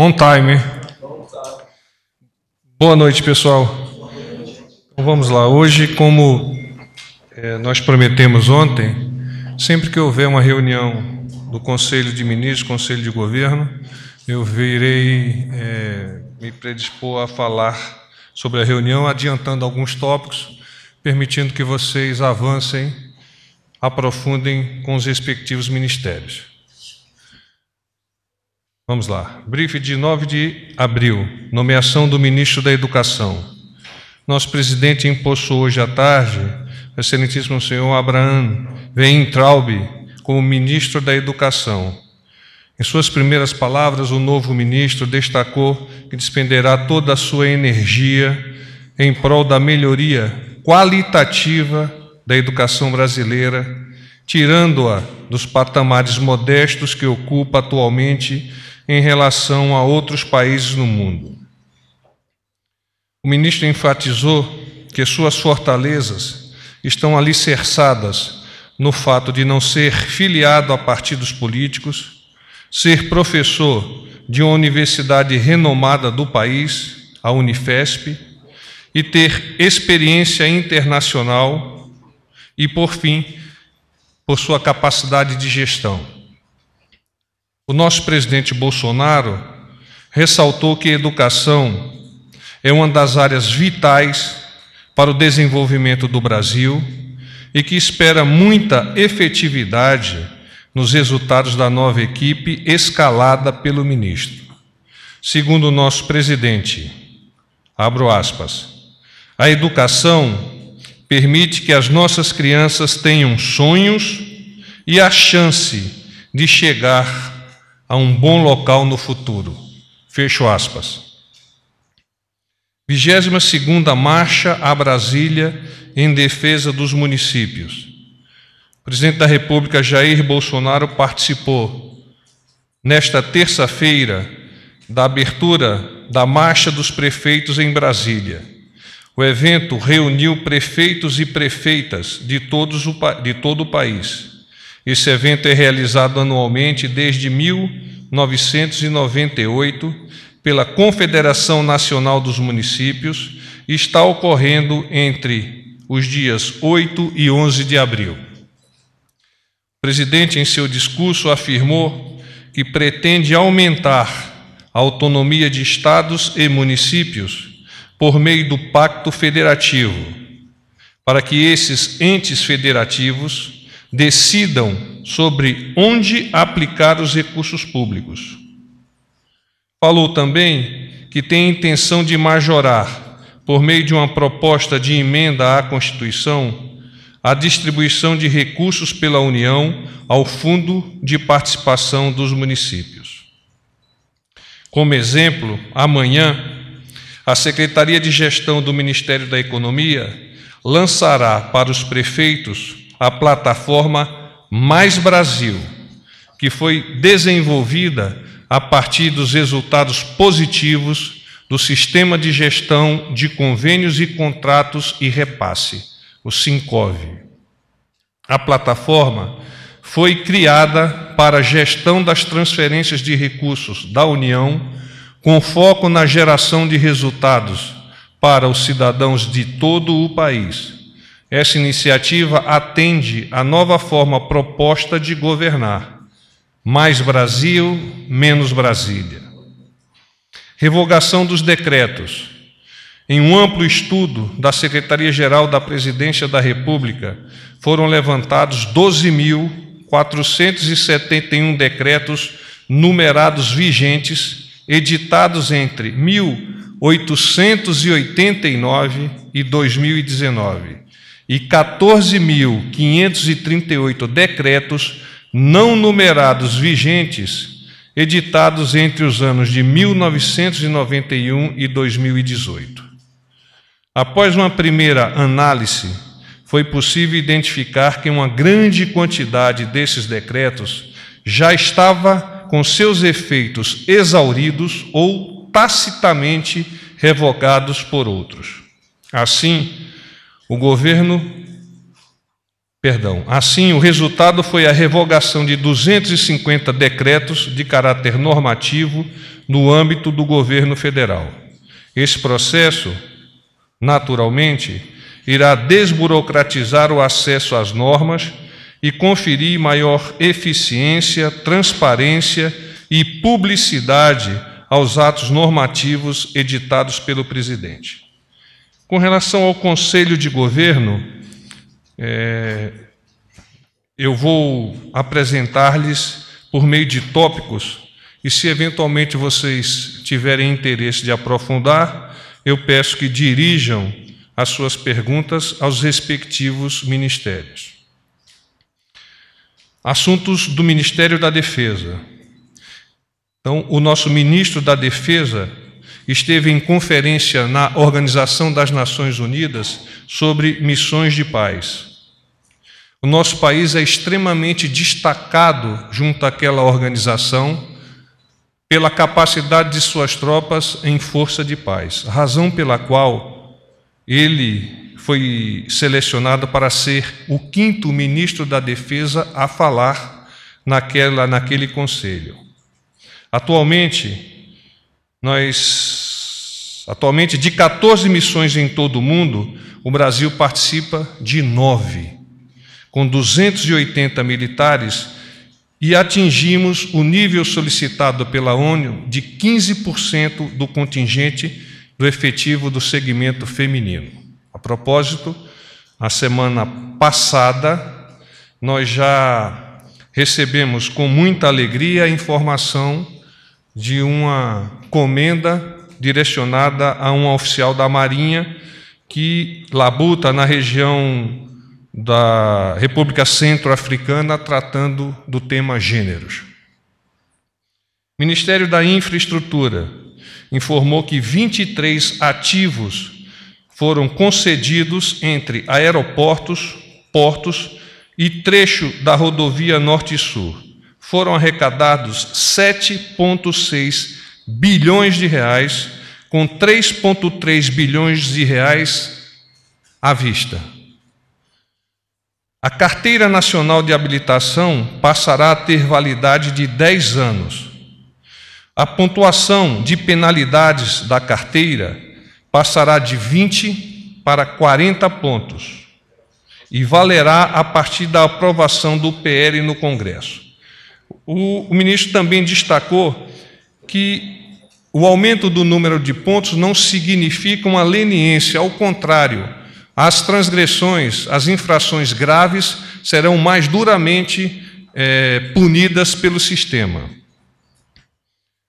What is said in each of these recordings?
On time. Boa noite, pessoal. Então, vamos lá. Hoje, como é, nós prometemos ontem, sempre que houver uma reunião do Conselho de Ministros, Conselho de Governo, eu virei é, me predispor a falar sobre a reunião, adiantando alguns tópicos, permitindo que vocês avancem, aprofundem com os respectivos ministérios. Vamos lá. Brief de 9 de abril. Nomeação do ministro da Educação. Nosso presidente impôs hoje à tarde, excelentíssimo senhor Abraham Weintraub, como ministro da Educação. Em suas primeiras palavras, o novo ministro destacou que despenderá toda a sua energia em prol da melhoria qualitativa da educação brasileira, tirando-a dos patamares modestos que ocupa atualmente em relação a outros países no mundo. O ministro enfatizou que suas fortalezas estão alicerçadas no fato de não ser filiado a partidos políticos, ser professor de uma universidade renomada do país, a Unifesp, e ter experiência internacional e, por fim, por sua capacidade de gestão. O nosso presidente Bolsonaro ressaltou que a educação é uma das áreas vitais para o desenvolvimento do Brasil e que espera muita efetividade nos resultados da nova equipe escalada pelo ministro. Segundo o nosso presidente, abro aspas, a educação permite que as nossas crianças tenham sonhos e a chance de chegar a um bom local no futuro. Fecho aspas. 22ª Marcha a Brasília em defesa dos municípios. O presidente da República Jair Bolsonaro participou nesta terça-feira da abertura da Marcha dos Prefeitos em Brasília. O evento reuniu prefeitos e prefeitas de, todos o, de todo o país. Esse evento é realizado anualmente desde 1998 pela Confederação Nacional dos Municípios e está ocorrendo entre os dias 8 e 11 de abril. O presidente, em seu discurso, afirmou que pretende aumentar a autonomia de estados e municípios por meio do Pacto Federativo, para que esses entes federativos decidam sobre onde aplicar os recursos públicos. Falou também que tem a intenção de majorar, por meio de uma proposta de emenda à Constituição, a distribuição de recursos pela União ao Fundo de Participação dos Municípios. Como exemplo, amanhã, a Secretaria de Gestão do Ministério da Economia lançará para os prefeitos a plataforma Mais Brasil, que foi desenvolvida a partir dos resultados positivos do sistema de gestão de convênios e contratos e repasse, o SINCOV. A plataforma foi criada para a gestão das transferências de recursos da União, com foco na geração de resultados para os cidadãos de todo o país essa iniciativa atende à nova forma proposta de governar: mais Brasil, menos Brasília. Revogação dos decretos. Em um amplo estudo da Secretaria-Geral da Presidência da República, foram levantados 12.471 decretos numerados vigentes, editados entre 1889 e 2019 e 14.538 decretos não numerados vigentes, editados entre os anos de 1991 e 2018. Após uma primeira análise, foi possível identificar que uma grande quantidade desses decretos já estava com seus efeitos exauridos ou tacitamente revogados por outros. Assim, o governo, perdão, assim o resultado foi a revogação de 250 decretos de caráter normativo no âmbito do governo federal. Esse processo, naturalmente, irá desburocratizar o acesso às normas e conferir maior eficiência, transparência e publicidade aos atos normativos editados pelo presidente. Com relação ao Conselho de Governo, é, eu vou apresentar-lhes por meio de tópicos, e se eventualmente vocês tiverem interesse de aprofundar, eu peço que dirijam as suas perguntas aos respectivos ministérios. Assuntos do Ministério da Defesa. Então, o nosso ministro da Defesa esteve em conferência na Organização das Nações Unidas sobre missões de paz. O nosso país é extremamente destacado junto àquela organização pela capacidade de suas tropas em força de paz, razão pela qual ele foi selecionado para ser o quinto ministro da Defesa a falar naquela, naquele conselho. Atualmente, nós Atualmente, de 14 missões em todo o mundo, o Brasil participa de nove, com 280 militares, e atingimos o nível solicitado pela ONU de 15% do contingente do efetivo do segmento feminino. A propósito, a semana passada, nós já recebemos com muita alegria a informação de uma comenda direcionada a um oficial da Marinha que labuta na região da República Centro-Africana tratando do tema gêneros. Ministério da Infraestrutura informou que 23 ativos foram concedidos entre aeroportos, portos e trecho da rodovia Norte-Sul. Foram arrecadados 7,6 bilhões de reais, com 3,3 bilhões de reais à vista. A Carteira Nacional de Habilitação passará a ter validade de 10 anos. A pontuação de penalidades da carteira passará de 20 para 40 pontos e valerá a partir da aprovação do PL no Congresso. O, ministro também destacou que o aumento do número de pontos não significa uma leniência, ao contrário, as transgressões, as infrações graves serão mais duramente é, punidas pelo sistema.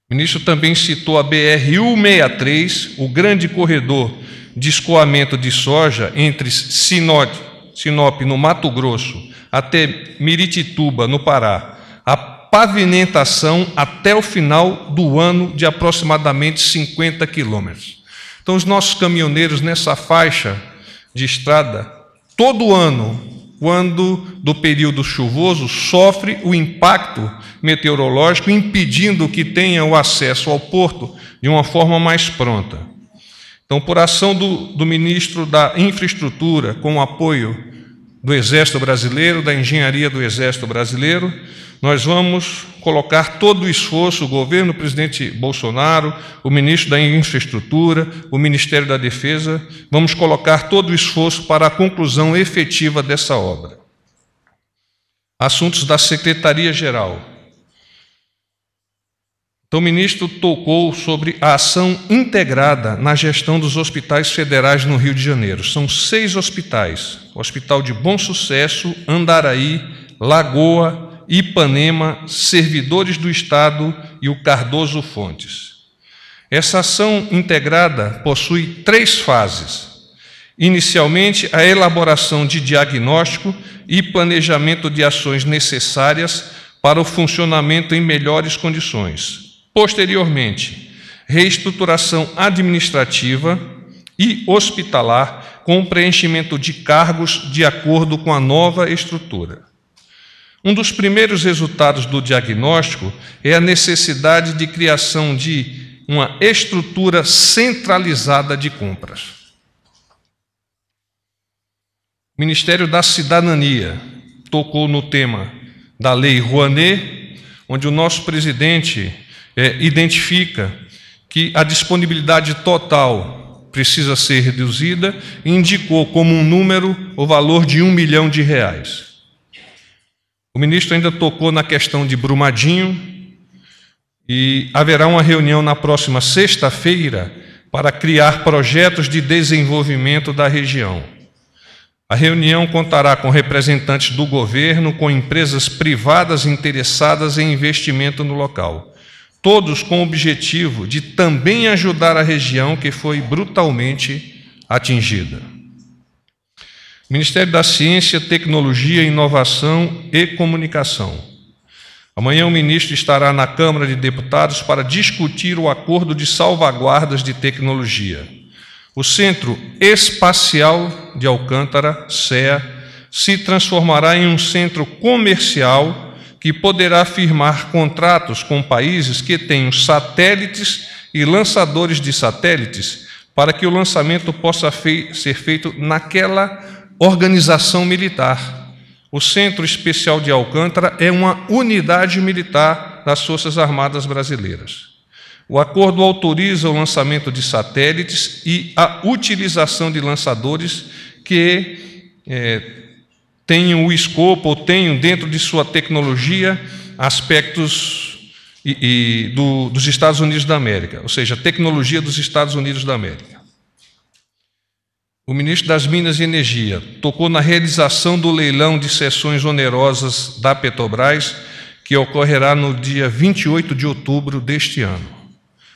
O ministro também citou a BR-163, o grande corredor de escoamento de soja entre Sinop, Sinop no Mato Grosso, até Miritituba, no Pará. A pavimentação até o final do ano de aproximadamente 50 quilômetros. Então, os nossos caminhoneiros nessa faixa de estrada, todo ano, quando do período chuvoso, sofre o impacto meteorológico, impedindo que tenha o acesso ao porto de uma forma mais pronta. Então, por ação do, do ministro da Infraestrutura, com o apoio do Exército Brasileiro, da engenharia do Exército Brasileiro, nós vamos colocar todo o esforço, o governo, o presidente Bolsonaro, o ministro da Infraestrutura, o Ministério da Defesa, vamos colocar todo o esforço para a conclusão efetiva dessa obra. Assuntos da Secretaria-Geral. Então, o ministro tocou sobre a ação integrada na gestão dos hospitais federais no Rio de Janeiro. São seis hospitais: o Hospital de Bom Sucesso, Andaraí, Lagoa, Ipanema, Servidores do Estado e o Cardoso Fontes. Essa ação integrada possui três fases. Inicialmente, a elaboração de diagnóstico e planejamento de ações necessárias para o funcionamento em melhores condições. Posteriormente, reestruturação administrativa e hospitalar com preenchimento de cargos de acordo com a nova estrutura. Um dos primeiros resultados do diagnóstico é a necessidade de criação de uma estrutura centralizada de compras. O Ministério da Cidadania tocou no tema da Lei Rouanet, onde o nosso presidente, é, identifica que a disponibilidade total precisa ser reduzida e indicou como um número o valor de um milhão de reais. O ministro ainda tocou na questão de Brumadinho e haverá uma reunião na próxima sexta-feira para criar projetos de desenvolvimento da região. A reunião contará com representantes do governo, com empresas privadas interessadas em investimento no local todos com o objetivo de também ajudar a região que foi brutalmente atingida. O Ministério da Ciência, Tecnologia, Inovação e Comunicação. Amanhã o ministro estará na Câmara de Deputados para discutir o acordo de salvaguardas de tecnologia. O Centro Espacial de Alcântara, CEA, se transformará em um centro comercial que poderá firmar contratos com países que tenham satélites e lançadores de satélites para que o lançamento possa fei ser feito naquela organização militar. O Centro Especial de Alcântara é uma unidade militar das Forças Armadas Brasileiras. O acordo autoriza o lançamento de satélites e a utilização de lançadores que é, tenham o escopo ou tenham dentro de sua tecnologia aspectos e, e do, dos Estados Unidos da América, ou seja, tecnologia dos Estados Unidos da América. O ministro das Minas e Energia tocou na realização do leilão de sessões onerosas da Petrobras, que ocorrerá no dia 28 de outubro deste ano.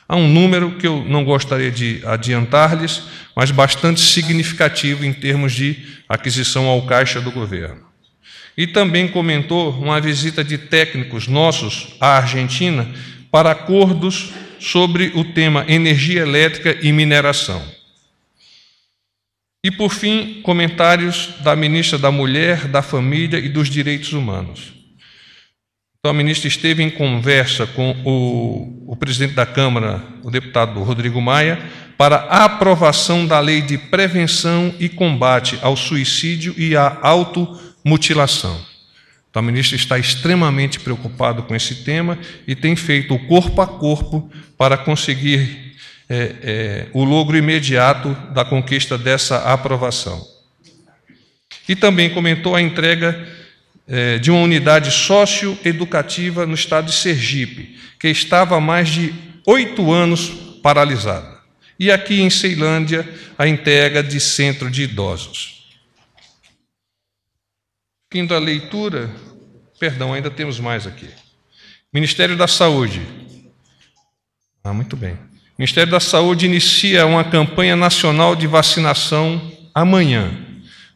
Há um número que eu não gostaria de adiantar-lhes, mas bastante significativo em termos de aquisição ao caixa do governo. E também comentou uma visita de técnicos nossos à Argentina para acordos sobre o tema energia elétrica e mineração. E, por fim, comentários da ministra da Mulher, da Família e dos Direitos Humanos. Então, a ministra esteve em conversa com o, o presidente da Câmara, o deputado Rodrigo Maia, para a aprovação da lei de prevenção e combate ao suicídio e à automutilação. Então, a ministra está extremamente preocupada com esse tema e tem feito corpo a corpo para conseguir é, é, o logro imediato da conquista dessa aprovação. E também comentou a entrega é, de uma unidade socioeducativa no estado de Sergipe, que estava há mais de oito anos paralisada. E aqui em Ceilândia, a entrega de centro de idosos. Fim da leitura, perdão, ainda temos mais aqui. Ministério da Saúde. Ah, muito bem. Ministério da Saúde inicia uma campanha nacional de vacinação amanhã.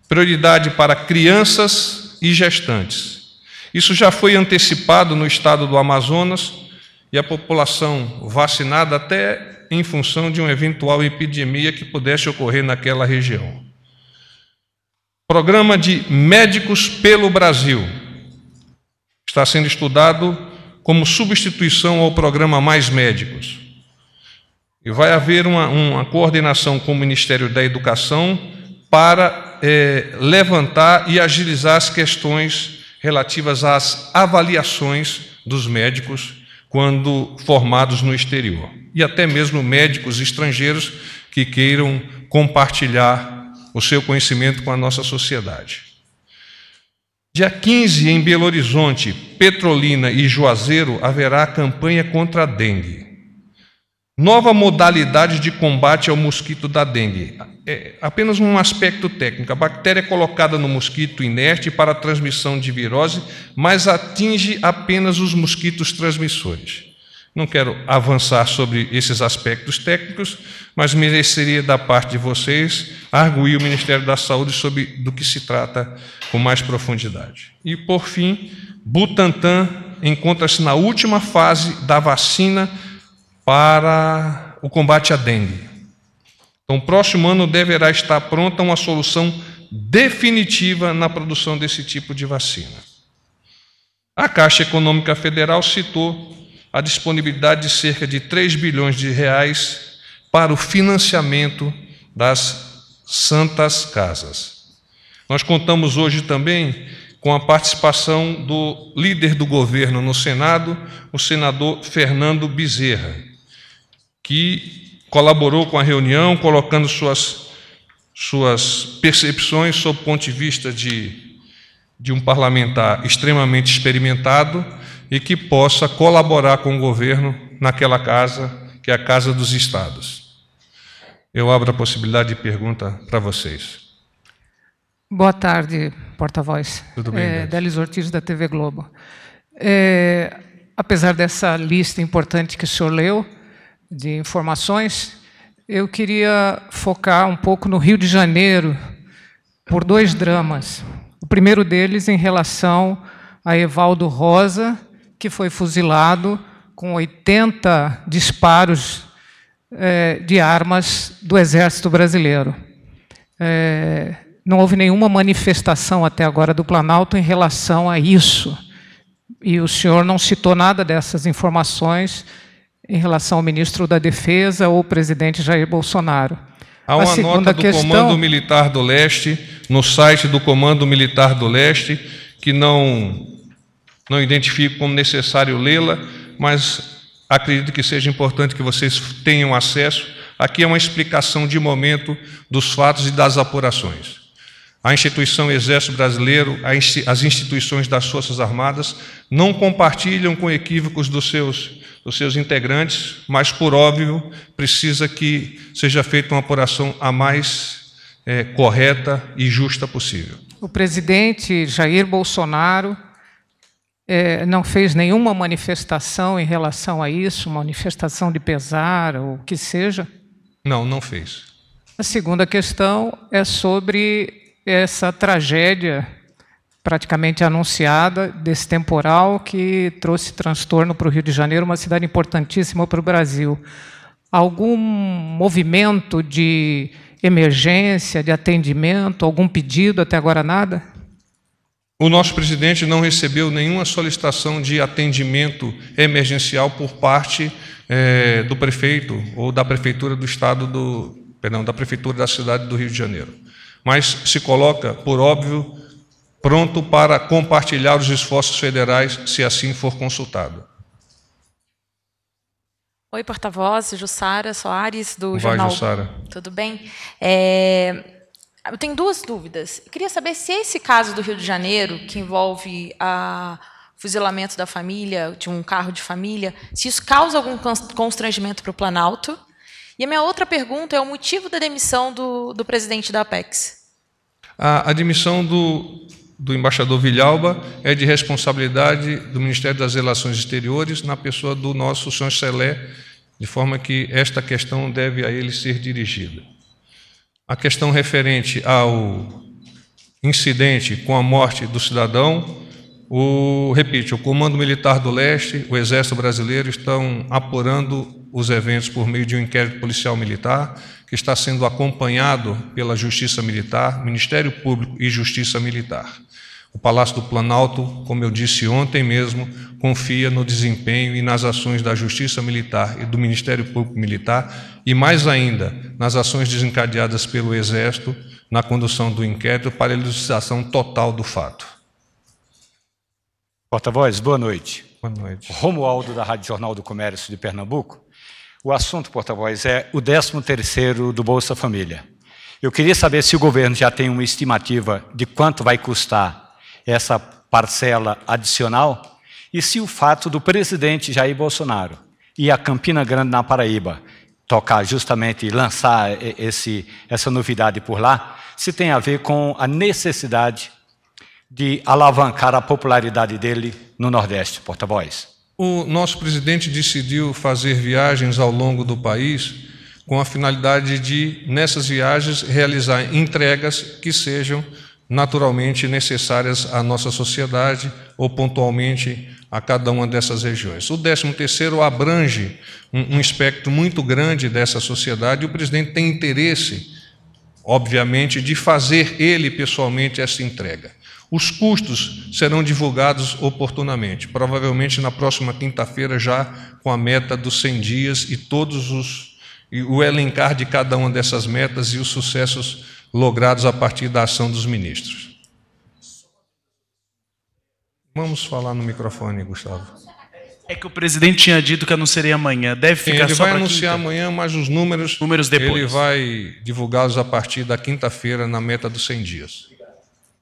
Prioridade para crianças, e gestantes. Isso já foi antecipado no estado do Amazonas e a população vacinada até em função de uma eventual epidemia que pudesse ocorrer naquela região. Programa de Médicos pelo Brasil está sendo estudado como substituição ao programa Mais Médicos. E vai haver uma, uma coordenação com o Ministério da Educação para é, levantar e agilizar as questões relativas às avaliações dos médicos quando formados no exterior, e até mesmo médicos estrangeiros que queiram compartilhar o seu conhecimento com a nossa sociedade. Dia 15, em Belo Horizonte, Petrolina e Juazeiro, haverá campanha contra a dengue. Nova modalidade de combate ao mosquito da dengue. É apenas um aspecto técnico. A bactéria é colocada no mosquito inerte para transmissão de virose, mas atinge apenas os mosquitos transmissores. Não quero avançar sobre esses aspectos técnicos, mas mereceria da parte de vocês arguir o Ministério da Saúde sobre do que se trata com mais profundidade. E por fim, Butantan encontra-se na última fase da vacina para o combate à dengue. Então, o próximo ano deverá estar pronta uma solução definitiva na produção desse tipo de vacina. A Caixa Econômica Federal citou a disponibilidade de cerca de 3 bilhões de reais para o financiamento das santas casas. Nós contamos hoje também com a participação do líder do governo no Senado, o senador Fernando Bezerra que colaborou com a reunião, colocando suas, suas percepções sob o ponto de vista de, de um parlamentar extremamente experimentado e que possa colaborar com o governo naquela casa, que é a Casa dos Estados. Eu abro a possibilidade de pergunta para vocês. Boa tarde, porta-voz. Tudo bem? É, Delis Ortiz, da TV Globo. É, apesar dessa lista importante que o senhor leu, de informações, eu queria focar um pouco no Rio de Janeiro por dois dramas. O primeiro deles em relação a Evaldo Rosa, que foi fuzilado com 80 disparos é, de armas do Exército Brasileiro. É, não houve nenhuma manifestação até agora do Planalto em relação a isso. E o senhor não citou nada dessas informações em relação ao ministro da Defesa ou presidente Jair Bolsonaro. Há uma nota do questão... Comando Militar do Leste, no site do Comando Militar do Leste, que não, não identifico como necessário lê-la, mas acredito que seja importante que vocês tenham acesso. Aqui é uma explicação de momento dos fatos e das apurações. A instituição Exército Brasileiro, as instituições das Forças Armadas, não compartilham com equívocos dos seus dos seus integrantes, mas, por óbvio, precisa que seja feita uma apuração a mais é, correta e justa possível. O presidente Jair Bolsonaro é, não fez nenhuma manifestação em relação a isso, uma manifestação de pesar ou o que seja? Não, não fez. A segunda questão é sobre essa tragédia praticamente anunciada desse temporal que trouxe transtorno para o Rio de Janeiro, uma cidade importantíssima para o Brasil. Algum movimento de emergência, de atendimento, algum pedido até agora nada? O nosso presidente não recebeu nenhuma solicitação de atendimento emergencial por parte é, do prefeito ou da prefeitura do estado do, perdão, da prefeitura da cidade do Rio de Janeiro. Mas se coloca por óbvio pronto para compartilhar os esforços federais, se assim for consultado. Oi, porta-voz, Jussara Soares, do Vai, Jornal. Jussara. Tudo bem? É... Eu tenho duas dúvidas. Eu queria saber se esse caso do Rio de Janeiro, que envolve a fuzilamento da família, de um carro de família, se isso causa algum constrangimento para o Planalto. E a minha outra pergunta é o motivo da demissão do, do presidente da Apex. A, a demissão do do embaixador Vilhalba é de responsabilidade do Ministério das Relações Exteriores, na pessoa do nosso Celé, de forma que esta questão deve a ele ser dirigida. A questão referente ao incidente com a morte do cidadão, o, repito, o Comando Militar do Leste, o Exército Brasileiro estão apurando os eventos por meio de um inquérito policial militar que está sendo acompanhado pela Justiça Militar, Ministério Público e Justiça Militar. O Palácio do Planalto, como eu disse ontem mesmo, confia no desempenho e nas ações da Justiça Militar e do Ministério Público Militar e, mais ainda, nas ações desencadeadas pelo Exército na condução do inquérito para a elucidação total do fato. Porta-voz, boa noite. Boa noite. Romualdo, da Rádio Jornal do Comércio de Pernambuco. O assunto, porta-voz, é o 13º do Bolsa Família. Eu queria saber se o governo já tem uma estimativa de quanto vai custar essa parcela adicional e se o fato do presidente Jair Bolsonaro e a Campina Grande na Paraíba tocar justamente e lançar esse, essa novidade por lá, se tem a ver com a necessidade de alavancar a popularidade dele no Nordeste, porta-voz. O nosso presidente decidiu fazer viagens ao longo do país com a finalidade de, nessas viagens, realizar entregas que sejam naturalmente necessárias à nossa sociedade ou pontualmente a cada uma dessas regiões. O 13º abrange um, um espectro muito grande dessa sociedade e o presidente tem interesse, obviamente, de fazer ele pessoalmente essa entrega. Os custos serão divulgados oportunamente, provavelmente na próxima quinta-feira, já com a meta dos 100 dias e todos os e o elencar de cada uma dessas metas e os sucessos logrados a partir da ação dos ministros. Vamos falar no microfone, Gustavo. É que o presidente tinha dito que anunciaria amanhã. Deve ficar Sim, ele só Ele vai anunciar quinta. amanhã, mas os números, números depois. ele vai divulgá-los a partir da quinta-feira na meta dos 100 dias.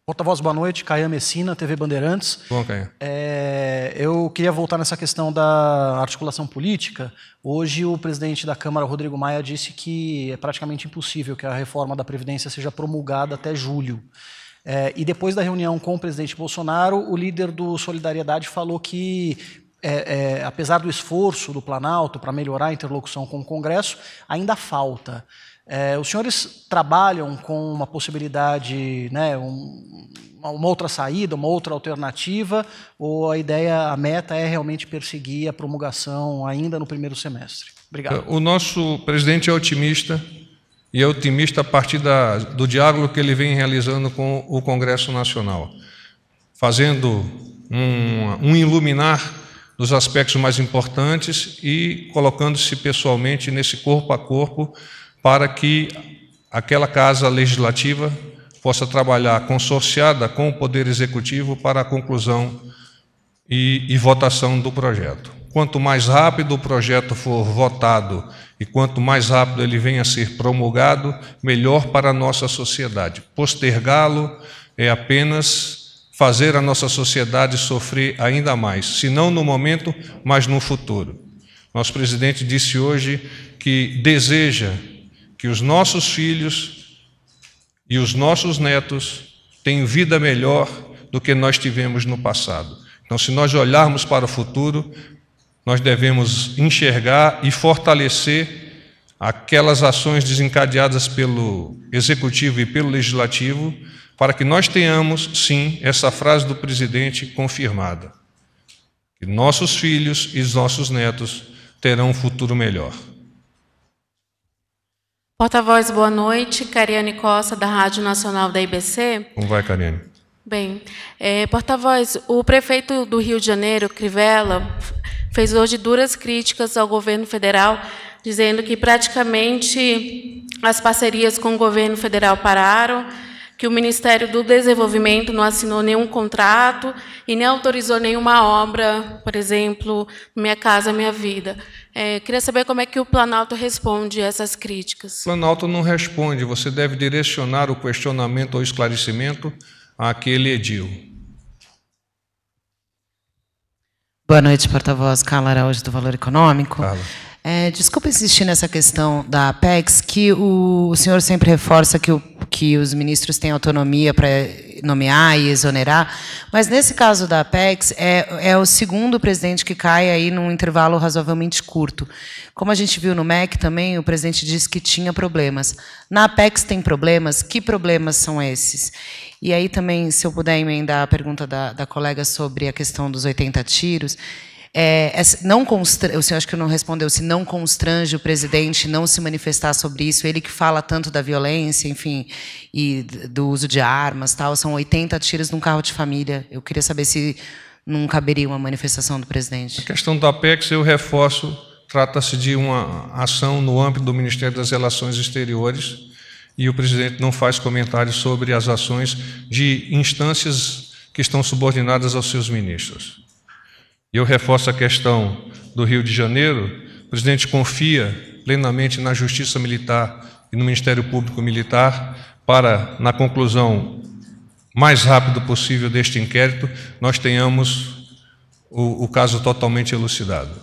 Porta-voz, boa noite. Caia Messina, TV Bandeirantes. Bom, Caia. É, eu queria voltar nessa questão da articulação política. Hoje, o presidente da Câmara, Rodrigo Maia, disse que é praticamente impossível que a reforma da Previdência seja promulgada até julho. É, e depois da reunião com o presidente Bolsonaro, o líder do Solidariedade falou que é, é, apesar do esforço do Planalto para melhorar a interlocução com o Congresso, ainda falta. É, os senhores trabalham com uma possibilidade, né, um, uma outra saída, uma outra alternativa, ou a ideia, a meta é realmente perseguir a promulgação ainda no primeiro semestre? Obrigado. É, o nosso presidente é otimista e é otimista a partir da, do diálogo que ele vem realizando com o Congresso Nacional, fazendo um, um iluminar dos aspectos mais importantes e colocando-se pessoalmente nesse corpo a corpo para que aquela casa legislativa possa trabalhar consorciada com o Poder Executivo para a conclusão e, e votação do projeto. Quanto mais rápido o projeto for votado e quanto mais rápido ele venha a ser promulgado, melhor para a nossa sociedade. Postergá-lo é apenas fazer a nossa sociedade sofrer ainda mais, se não no momento, mas no futuro. Nosso presidente disse hoje que deseja que os nossos filhos e os nossos netos tenham vida melhor do que nós tivemos no passado. Então, se nós olharmos para o futuro, nós devemos enxergar e fortalecer aquelas ações desencadeadas pelo executivo e pelo legislativo, para que nós tenhamos, sim, essa frase do presidente confirmada: que nossos filhos e nossos netos terão um futuro melhor. Porta-voz, boa noite. Cariane Costa, da Rádio Nacional da IBC. Como vai, Cariane? Bem, é, porta-voz, o prefeito do Rio de Janeiro, Crivella, fez hoje duras críticas ao governo federal, dizendo que praticamente as parcerias com o governo federal pararam, que o Ministério do Desenvolvimento não assinou nenhum contrato e nem autorizou nenhuma obra, por exemplo, Minha Casa Minha Vida. É, queria saber como é que o Planalto responde a essas críticas. O Planalto não responde. Você deve direcionar o questionamento ou esclarecimento àquele edil. Boa noite, porta-voz Carla Araújo, do Valor Econômico. Carla. É, desculpa insistir nessa questão da Apex, que o, o senhor sempre reforça que, o, que os ministros têm autonomia para nomear e exonerar, mas nesse caso da Apex, é, é o segundo presidente que cai aí num intervalo razoavelmente curto. Como a gente viu no MEC também, o presidente disse que tinha problemas. Na Apex tem problemas? Que problemas são esses? E aí também, se eu puder emendar a pergunta da, da colega sobre a questão dos 80 tiros, é, não constrange, o senhor acho que não respondeu, se não constrange o presidente não se manifestar sobre isso, ele que fala tanto da violência, enfim, e do uso de armas, tal, são 80 tiros num carro de família. Eu queria saber se não caberia uma manifestação do presidente. A questão do Apex, eu reforço, trata-se de uma ação no âmbito do Ministério das Relações Exteriores e o presidente não faz comentários sobre as ações de instâncias que estão subordinadas aos seus ministros. E eu reforço a questão do Rio de Janeiro. O presidente confia plenamente na Justiça Militar e no Ministério Público Militar para, na conclusão mais rápida possível deste inquérito, nós tenhamos o, o caso totalmente elucidado.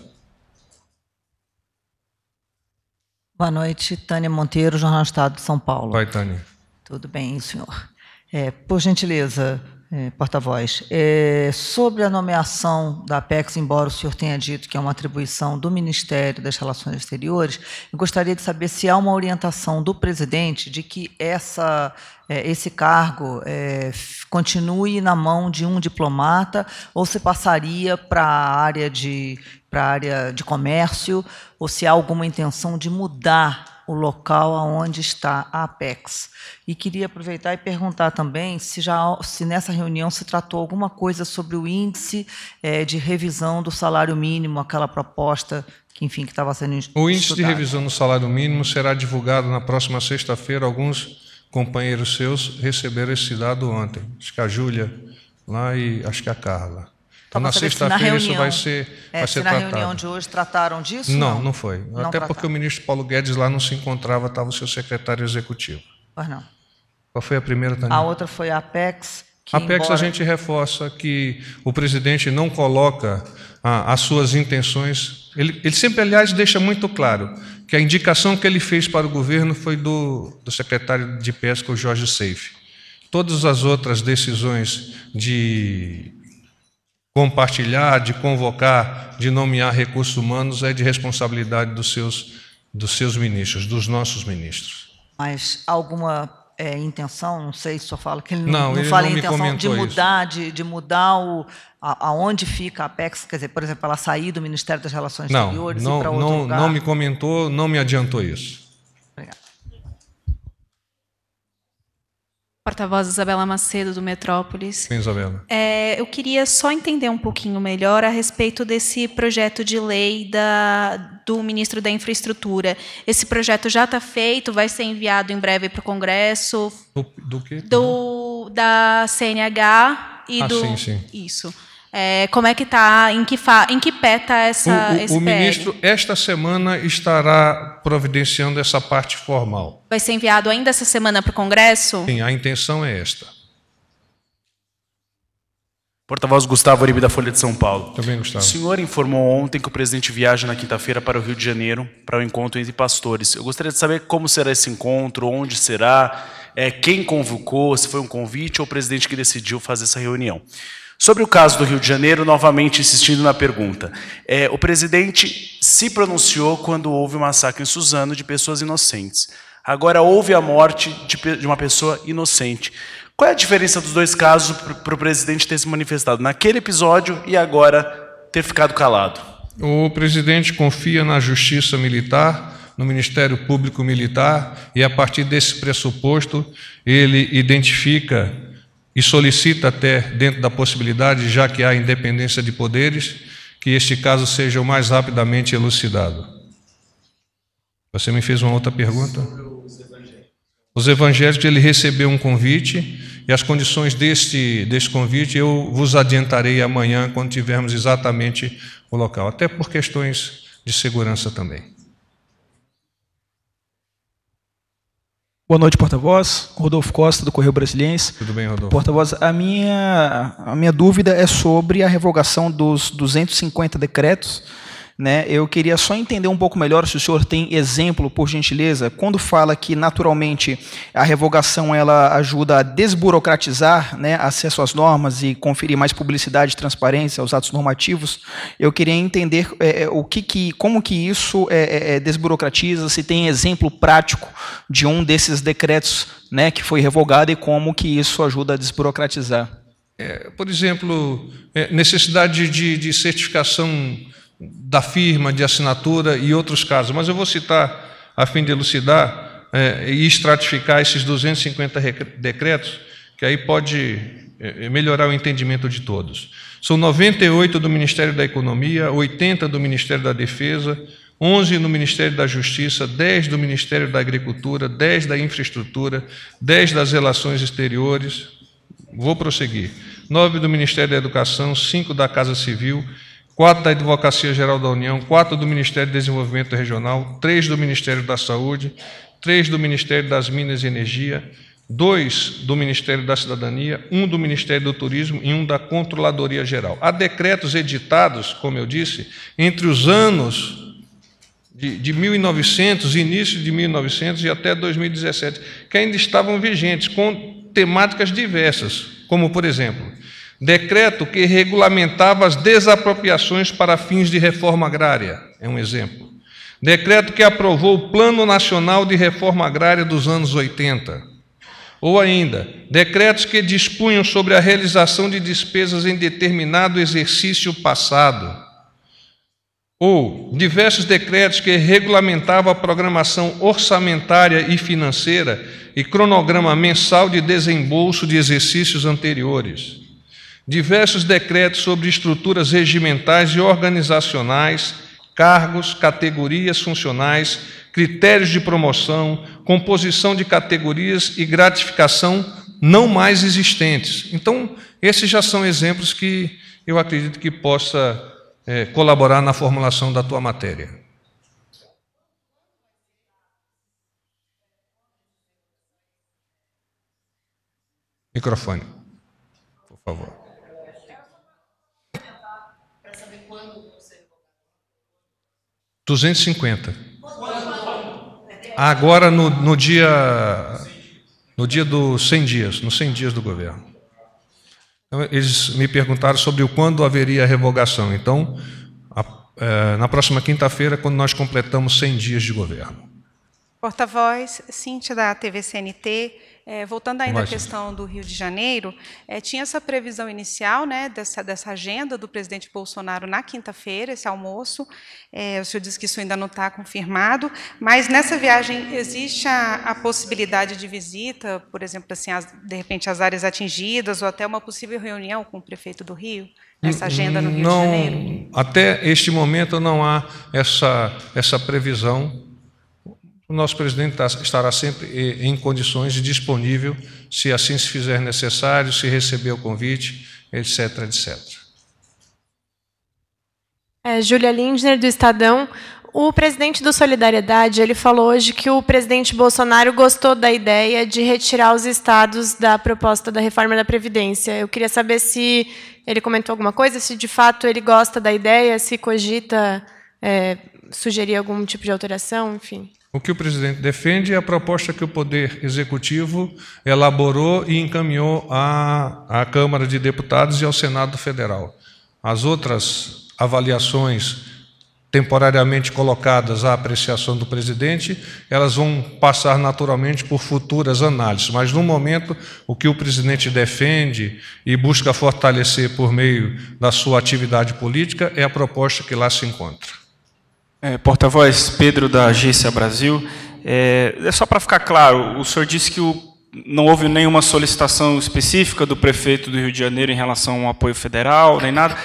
Boa noite, Tânia Monteiro, Jornal Estado de São Paulo. noite Tânia. Tudo bem, senhor. É, por gentileza, é, porta-voz. É, sobre a nomeação da Apex, embora o senhor tenha dito que é uma atribuição do Ministério das Relações Exteriores, eu gostaria de saber se há uma orientação do presidente de que essa, é, esse cargo é, continue na mão de um diplomata ou se passaria para a área de para área de comércio ou se há alguma intenção de mudar o local aonde está a Apex. E queria aproveitar e perguntar também se já se nessa reunião se tratou alguma coisa sobre o índice é, de revisão do salário mínimo, aquela proposta que enfim que estava sendo estudada. O índice de revisão do salário mínimo será divulgado na próxima sexta-feira. Alguns companheiros seus receberam esse dado ontem. Acho que a Júlia lá e acho que a Carla. Então, na sexta-feira isso vai ser, é, vai ser se na reunião de hoje trataram disso? Não, não, não foi. Não Até trataram. porque o ministro Paulo Guedes lá não se encontrava, estava o seu secretário executivo. Pois não. Qual foi a primeira, Tânia? A outra foi a Apex. Que, a Apex embora... a gente reforça que o presidente não coloca ah, as suas intenções. Ele, ele, sempre, aliás, deixa muito claro que a indicação que ele fez para o governo foi do, do secretário de Pesca, o Jorge Seife. Todas as outras decisões de compartilhar, de convocar, de nomear recursos humanos é de responsabilidade dos seus, dos seus ministros, dos nossos ministros. Mas alguma é, intenção, não sei se senhor falo que ele não, não, ele fala não intenção de mudar, de, de, mudar o, a, aonde fica a Apex, quer dizer, por exemplo, ela sair do Ministério das Relações não, Exteriores não, e para outro não, lugar. Não me comentou, não me adiantou isso. porta-voz Isabela Macedo, do Metrópolis. Sim, Isabela. É, eu queria só entender um pouquinho melhor a respeito desse projeto de lei da, do ministro da Infraestrutura. Esse projeto já está feito, vai ser enviado em breve para o Congresso. Do, do quê? Do, da CNH e ah, do. Sim, sim. Isso. É, como é que está, em que, em que pé está essa o, o, o ministro, esta semana, estará providenciando essa parte formal. Vai ser enviado ainda essa semana para o Congresso? Sim, a intenção é esta. Porta-voz Gustavo Oribe da Folha de São Paulo. Também, Gustavo. O senhor informou ontem que o presidente viaja na quinta-feira para o Rio de Janeiro para o um encontro entre pastores. Eu gostaria de saber como será esse encontro, onde será, é, quem convocou, se foi um convite ou o presidente que decidiu fazer essa reunião. Sobre o caso do Rio de Janeiro, novamente insistindo na pergunta, é, o presidente se pronunciou quando houve o um massacre em Suzano de pessoas inocentes. Agora houve a morte de, de uma pessoa inocente. Qual é a diferença dos dois casos para o presidente ter se manifestado naquele episódio e agora ter ficado calado? O presidente confia na justiça militar no Ministério Público Militar e, a partir desse pressuposto, ele identifica e solicita até, dentro da possibilidade, já que há independência de poderes, que este caso seja o mais rapidamente elucidado. Você me fez uma outra pergunta? Os evangélicos, ele recebeu um convite e as condições deste, deste convite eu vos adiantarei amanhã, quando tivermos exatamente o local, até por questões de segurança também. Boa noite, porta-voz. Rodolfo Costa, do Correio Brasiliense. Tudo bem, Rodolfo? Porta-voz, a minha, a minha dúvida é sobre a revogação dos 250 decretos né? Eu queria só entender um pouco melhor se o senhor tem exemplo, por gentileza, quando fala que naturalmente a revogação ela ajuda a desburocratizar né, acesso às normas e conferir mais publicidade e transparência aos atos normativos. Eu queria entender é, é o que, que, como que isso é, é, é, desburocratiza, se tem exemplo prático de um desses decretos né, que foi revogado e como que isso ajuda a desburocratizar. É, por exemplo, necessidade de, de certificação da firma, de assinatura e outros casos, mas eu vou citar a fim de elucidar é, e estratificar esses 250 decretos, que aí pode é, é, melhorar o entendimento de todos. São 98 do Ministério da Economia, 80 do Ministério da Defesa, 11 no Ministério da Justiça, 10 do Ministério da Agricultura, 10 da Infraestrutura, 10 das Relações Exteriores. Vou prosseguir. 9 do Ministério da Educação, 5 da Casa Civil, quatro da Advocacia Geral da União, quatro do Ministério do Desenvolvimento Regional, três do Ministério da Saúde, três do Ministério das Minas e Energia, dois do Ministério da Cidadania, um do Ministério do Turismo e um da Controladoria Geral. Há decretos editados, como eu disse, entre os anos de, de 1900, início de 1900 e até 2017, que ainda estavam vigentes, com temáticas diversas, como, por exemplo, decreto que regulamentava as desapropriações para fins de reforma agrária, é um exemplo. Decreto que aprovou o Plano Nacional de Reforma Agrária dos anos 80. Ou ainda, decretos que dispunham sobre a realização de despesas em determinado exercício passado. Ou diversos decretos que regulamentavam a programação orçamentária e financeira e cronograma mensal de desembolso de exercícios anteriores diversos decretos sobre estruturas regimentais e organizacionais, cargos, categorias funcionais, critérios de promoção, composição de categorias e gratificação não mais existentes. Então, esses já são exemplos que eu acredito que possa é, colaborar na formulação da tua matéria. Microfone, por favor saber quando você 250. Agora no, no dia no dia dos 100 dias, nos 100 dias do governo. Então, eles me perguntaram sobre o quando haveria a revogação. Então, a, é, na próxima quinta-feira, quando nós completamos 100 dias de governo. Porta-voz, Cíntia da TV CNT. É, voltando ainda à questão do Rio de Janeiro, é, tinha essa previsão inicial né, dessa, dessa agenda do presidente Bolsonaro na quinta-feira, esse almoço. É, o senhor disse que isso ainda não está confirmado, mas nessa viagem existe a, a, possibilidade de visita, por exemplo, assim, as, de repente as áreas atingidas, ou até uma possível reunião com o prefeito do Rio? nessa agenda no Rio não, de Janeiro? Até este momento não há essa, essa previsão o nosso presidente tá, estará sempre eh, em condições de disponível, se assim se fizer necessário, se receber o convite, etc, etc. É, Júlia Lindner, do Estadão. O presidente do Solidariedade ele falou hoje que o presidente Bolsonaro gostou da ideia de retirar os estados da proposta da reforma da Previdência. Eu queria saber se ele comentou alguma coisa, se de fato ele gosta da ideia, se cogita é, sugerir algum tipo de alteração, enfim. O que o presidente defende é a proposta que o Poder Executivo elaborou e encaminhou à, à Câmara de Deputados e ao Senado Federal. As outras avaliações temporariamente colocadas à apreciação do presidente, elas vão passar naturalmente por futuras análises. Mas, no momento, o que o presidente defende e busca fortalecer por meio da sua atividade política é a proposta que lá se encontra. É, Porta-voz Pedro da Agência Brasil. É, é só para ficar claro, o senhor disse que o, não houve nenhuma solicitação específica do prefeito do Rio de Janeiro em relação ao apoio federal, nem nada.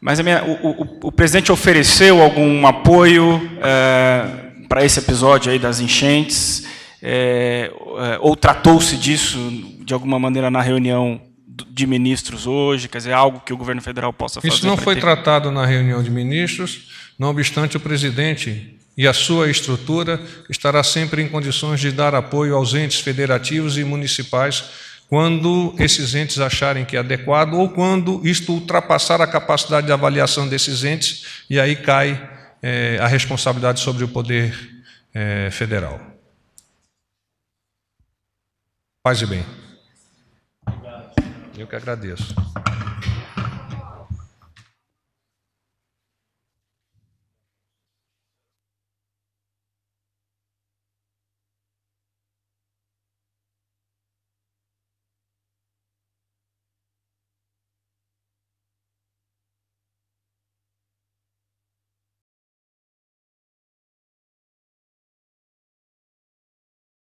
Mas minha, o, o, o, presidente ofereceu algum apoio é, para esse episódio aí das enchentes? É, é, ou tratou-se disso de alguma maneira na reunião de ministros hoje? Quer dizer, algo que o governo federal possa fazer? Isso não foi ter... tratado na reunião de ministros. Não obstante, o presidente e a sua estrutura estará sempre em condições de dar apoio aos entes federativos e municipais quando esses entes acharem que é adequado ou quando isto ultrapassar a capacidade de avaliação desses entes e aí cai é, a responsabilidade sobre o poder é, federal. Paz e bem. Eu que agradeço.